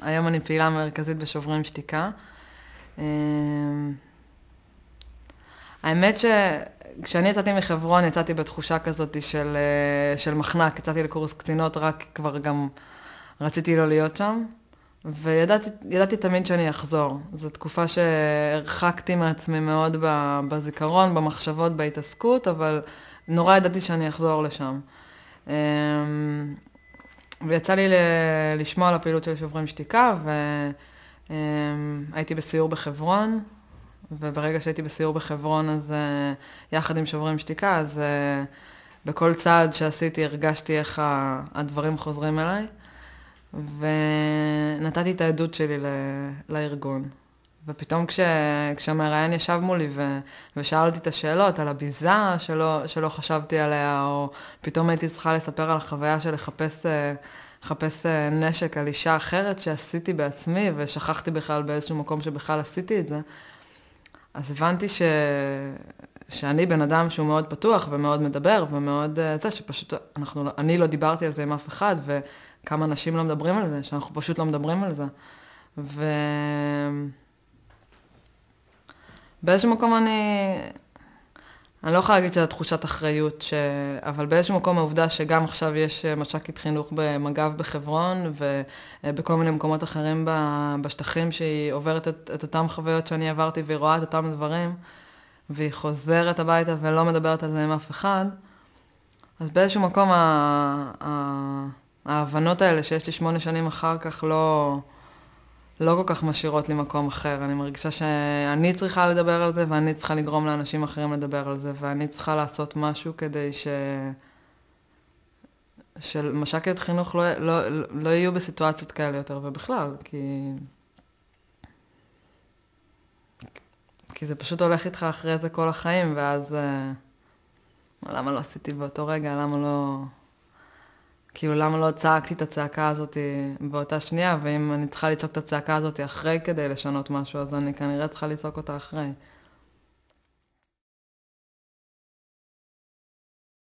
היום אני פעילה מרכזית בשוברים שתיקה. אמ, האמת שכשאני יצאתי מחברון, יצאתי בתחושה כזאת של, אה, של מחנק, יצאתי לקורס קצינות, רק כבר גם רציתי לא להיות שם. וידעתי תמיד שאני אחזור. זו תקופה שהרחקתי מעצמי מאוד בזיכרון, במחשבות, בהתעסקות, אבל נורא ידעתי שאני אחזור לשם. אמ, ויצא לי ל- לשמוע על הפעילות של שוברים שתיקה, והייתי בסיור בחברון, וברגע שהייתי בסיור בחברון, אז אה, יחד עם שוברים שתיקה, אז אה, בכל צעד שעשיתי הרגשתי איך הדברים חוזרים אליי, ונתתי את העדות שלי לארגון. ופתאום כש, כשהמראיין ישב מולי ו, ושאלתי את השאלות על הביזה שלא, שלא חשבתי עליה, או פתאום הייתי צריכה לספר על החוויה של לחפש אה, לחפש אה, נשק על אישה אחרת שעשיתי בעצמי, ושכחתי בכלל באיזשהו מקום שבכלל עשיתי את זה. אז הבנתי ש... שאני בן אדם שהוא מאוד פתוח ומאוד מדבר ומאוד אה, זה, שפשוט אנחנו, לא, אני לא דיברתי על זה עם אף אחד, וכמה אנשים לא מדברים על זה, שאנחנו פשוט לא מדברים על זה. ובאיזשהו מקום אני, אני לא יכולה להגיד שזו תחושת אחריות, ש... אבל באיזשהו מקום העובדה שגם עכשיו יש אה, מש"קית חינוך במג"ב בחברון ובכל אה, מיני מקומות אחרים בשטחים שהיא עוברת את, את אותן חוויות שאני עברתי והיא רואה את אותם דברים והיא חוזרת הביתה ולא מדברת על זה עם אף אחד, אז באיזשהו מקום ה... ה... ההבנות האלה שיש לי שמונה שנים אחר כך לא... לא כל כך משאירות לי מקום אחר. אני מרגישה שאני צריכה לדבר על זה, ואני צריכה לגרום לאנשים אחרים לדבר על זה, ואני צריכה לעשות משהו כדי ש... שמש"קיות חינוך לא, לא, לא יהיו בסיטואציות כאלה יותר, ובכלל, כי... כי זה פשוט הולך איתך אחרי זה כל החיים, ואז... אה, למה לא עשיתי באותו רגע? למה לא... כאילו, למה לא צעקתי את הצעקה הזאת באותה שנייה, ואם אני צריכה לצעוק את הצעקה הזאת אחרי כדי לשנות משהו, אז אני כנראה צריכה לצעוק אותה אחרי.